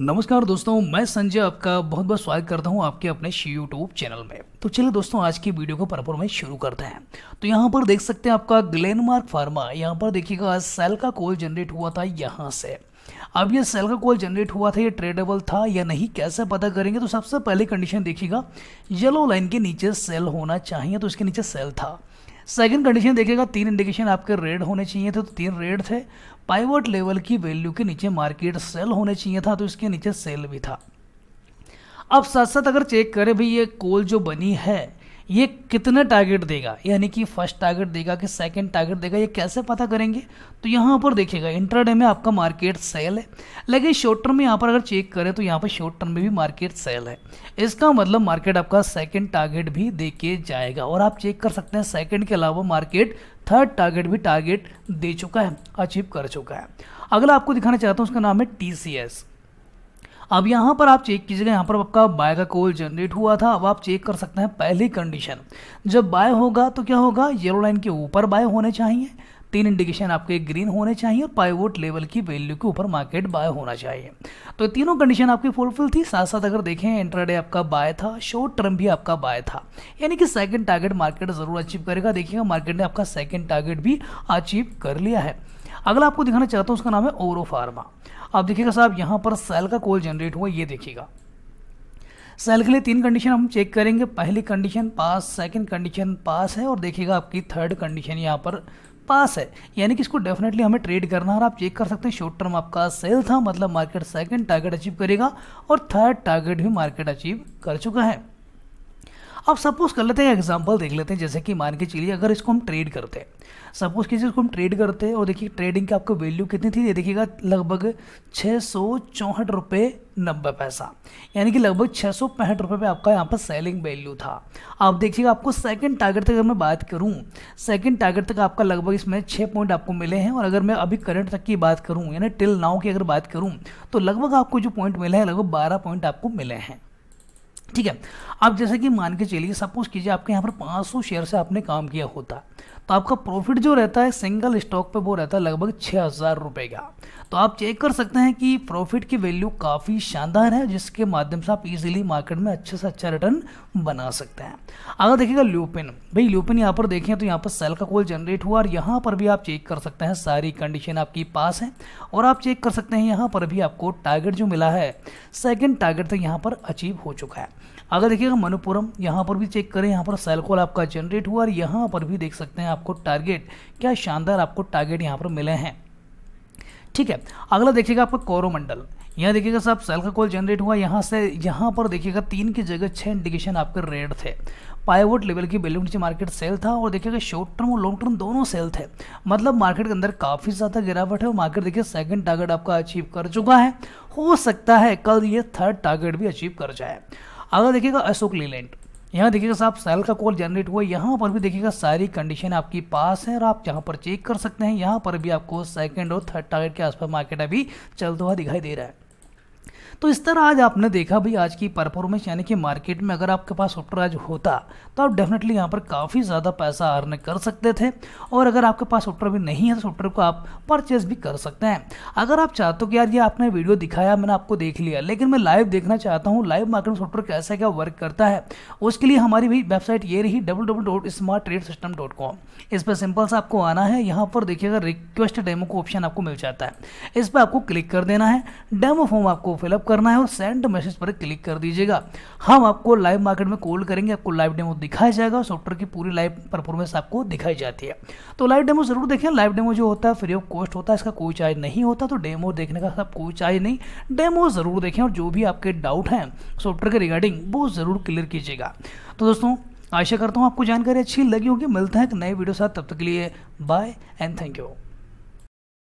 नमस्कार दोस्तों मैं संजय आपका बहुत बहुत स्वागत करता हूं आपके अपने यूट्यूब चैनल में तो चलिए दोस्तों आज की वीडियो को परपुर में शुरू करते हैं तो यहां पर देख सकते हैं आपका ग्लेनमार्क फार्मा यहाँ पर देखिएगा सेल का कोल जनरेट हुआ था यहाँ से अब ये सेल का कोल जनरेट हुआ था ये ट्रेडेबल था या नहीं कैसे पता करेंगे तो सबसे पहले कंडीशन देखिएगा येलो लाइन के नीचे सेल होना चाहिए तो इसके नीचे सेल था सेकंड कंडीशन देखेगा तीन इंडिकेशन आपके रेड होने चाहिए थे तो तीन रेड थे पाइवट लेवल की वैल्यू के नीचे मार्केट सेल होने चाहिए था तो इसके नीचे सेल भी था अब साथ साथ अगर चेक करें भाई ये कोल जो बनी है ये कितने टारगेट देगा यानी कि फर्स्ट टारगेट देगा कि सेकंड टारगेट देगा ये कैसे पता करेंगे तो यहाँ पर देखिएगा इंटरडे में आपका मार्केट सेल है लेकिन शॉर्ट टर्म में यहाँ पर अगर चेक करें तो यहाँ पर शॉर्ट टर्म में भी मार्केट सेल है इसका मतलब मार्केट आपका सेकेंड टारगेट भी दे जाएगा और आप चेक कर सकते हैं सेकेंड के अलावा मार्केट थर्ड टारगेट भी टारगेट दे चुका है अचीव कर चुका है अगला आपको दिखाना चाहता हूँ उसका नाम है टी सी एस अब यहाँ पर आप चेक कीजिएगा यहाँ पर आपका बाय का कोल जनरेट हुआ था अब आप चेक कर सकते हैं पहली कंडीशन जब बाय होगा तो क्या होगा येलो लाइन के ऊपर बाय होने चाहिए तीन इंडिकेशन आपके ग्रीन होने चाहिए और पाइवोट लेवल की वैल्यू के ऊपर मार्केट बाय होना चाहिए तो तीनों कंडीशन आपकी फुलफिल थी साथ साथ अगर देखें इंट्राडे आपका बाय था शॉर्ट टर्म भी आपका बाय था यानी कि सेकंड टारगेट मार्केट जरूर अचीव करेगा देखिएगा मार्केट ने आपका सेकंड टारगेट भी अचीव कर लिया है अगला आपको दिखाना चाहता हूँ उसका नाम है ओरो फार्मा आप देखिएगा साहब यहाँ पर सेल का कोल जनरेट हुआ ये देखिएगा सेल के लिए तीन कंडीशन हम चेक करेंगे पहली condition pass second condition pass है और देखिएगा आपकी थर्ड कंडीशन यहाँ पर पास है यानी कि इसको डेफिनेटली हमें ट्रेड करना है और आप चेक कर सकते हैं शॉर्ट टर्म आपका सेल था मतलब मार्केट सेकंड टारगेट अचीव करेगा और थर्ड टारगेट भी मार्केट अचीव कर चुका है अब सपोज कर लेते हैं एग्जाम्पल देख लेते हैं जैसे कि मान के चलिए अगर इसको हम ट्रेड करते हैं सपोज कीजिए इसको हम ट्रेड करते हैं और देखिए ट्रेडिंग की आपको वैल्यू कितनी थी ये देखिएगा लगभग छः सौ चौंहठ रुपये नब्बे पैसा यानी कि लगभग छः सौ पैंठ रुपये पर आपका यहाँ पर सेलिंग वैल्यू था आप देखिएगा आपको सेकंड टारगेट तक अगर मैं बात करूँ सेकंड टारगेट तक आपका लगभग इसमें छः पॉइंट आपको मिले हैं और अगर मैं अभी करंट तक की बात करूँ यानी टिल नाउ की अगर बात करूँ तो लगभग आपको जो पॉइंट मिले हैं लगभग बारह पॉइंट आपको मिले हैं ठीक है अब जैसे कि मान के चलिए सपोज कीजिए आपके यहाँ पर 500 शेयर से आपने काम किया होता तो आपका प्रॉफिट जो रहता है सिंगल स्टॉक पे वो रहता है लगभग छः हज़ार रुपये का तो आप चेक कर सकते हैं कि प्रॉफिट की वैल्यू काफ़ी शानदार है जिसके माध्यम से आप इजीली मार्केट में अच्छे से अच्छा रिटर्न बना सकते हैं अगर देखिएगा ल्यूपिन भाई ल्यूपिन यहाँ पर देखें तो यहाँ पर सेल का कोल जनरेट हुआ और यहाँ पर भी आप चेक कर सकते हैं सारी कंडीशन आपकी पास है और आप चेक कर सकते हैं यहाँ पर भी आपको टारगेट जो मिला है सेकेंड टारगेट तो यहाँ पर अचीव हो चुका है अगर देखिएगा मनुपुरम यहाँ पर भी चेक करें यहाँ पर सेल कॉल आपका जनरेट हुआ और यहाँ पर भी देख सकते हैं आपको टारगेट क्या शानदार आपको टारगेट यहाँ पर मिले हैं ठीक है अगला देखिएगा आपका कोरोमंडल यहाँ देखिएगा साहब सेल का कोल जनरेट हुआ यहाँ से यहाँ पर देखिएगा तीन की जगह छः इंडिकेशन आपके रेड थे पाइवोट लेवल की बेलू नीचे मार्केट सेल था और देखिएगा शॉर्ट टर्म और लॉन्ग टर्म दोनों सेल थे मतलब मार्केट के अंदर काफ़ी ज़्यादा गिरावट है और मार्केट देखिए सेकंड टारगेट आपका अचीव कर चुका है हो सकता है कल ये थर्ड टारगेट भी अचीव कर जाए अगर देखिएगा अशोक लीलैंड यहाँ देखिएगा साहब सेल का कॉल जनरेट हुआ यहाँ पर भी देखिएगा सारी कंडीशन आपकी पास है और आप यहाँ पर चेक कर सकते हैं यहाँ पर भी आपको सेकेंड और थर्ड टारगेट के आसपास मार्केट अभी चलता हुआ दिखाई दे रहा है तो इस तरह आज आपने देखा भाई आज की परफॉर्मेंस यानी कि मार्केट में अगर आपके पास सॉफ्टवेयर होता तो आप डेफिनेटली यहाँ पर काफ़ी ज़्यादा पैसा अर्न कर सकते थे और अगर आपके पास सॉफ्टवेयर भी नहीं है तो सॉफ्टवेयर को आप परचेज भी कर सकते हैं अगर आप चाहते हो कि यार ये आपने वीडियो दिखाया मैंने आपको देख लिया लेकिन मैं लाइव देखना चाहता हूँ लाइव मार्केट सॉफ्टवेयर कैसे क्या वर्क करता है उसके लिए हमारी भी वेबसाइट ये रही W W dot smart trade system dot com इस पर सिंपल से आपको आना है यहाँ पर देखिएगा रिक्वेस्ट डेमो को ऑप्शन आपको मिल जाता है इस पर आपको क्लिक कर देना है डेमो फॉर्म आपको फिलअप करना है और सेंड मैसेज पर क्लिक कर दीजिएगा हम आपको लाइव मार्केट में कॉल करेंगे आपको लाइव डेमो दिखाया जाएगा और सॉफ्टवेयर की पूरी लाइव परफॉर्मेंस आपको दिखाई जाती है तो लाइव डेमो जरूर देखें लाइव डेमो जो होता है फ्री ऑफ कॉस्ट होता है इसका कोई चार्ज नहीं होता तो डेमो देखने का सब कोई चार्ज नहीं डेमो जरूर देखें और जो भी आपके डाउट हैं सॉफ्टवेयर के रिगार्डिंग वो जरूर क्लियर कीजिएगा तो दोस्तों आशा करता हूँ आपको जानकारी अच्छी लगी होगी मिलता है एक नए वीडियो साथ तब तक के लिए बाय एंड थैंक यू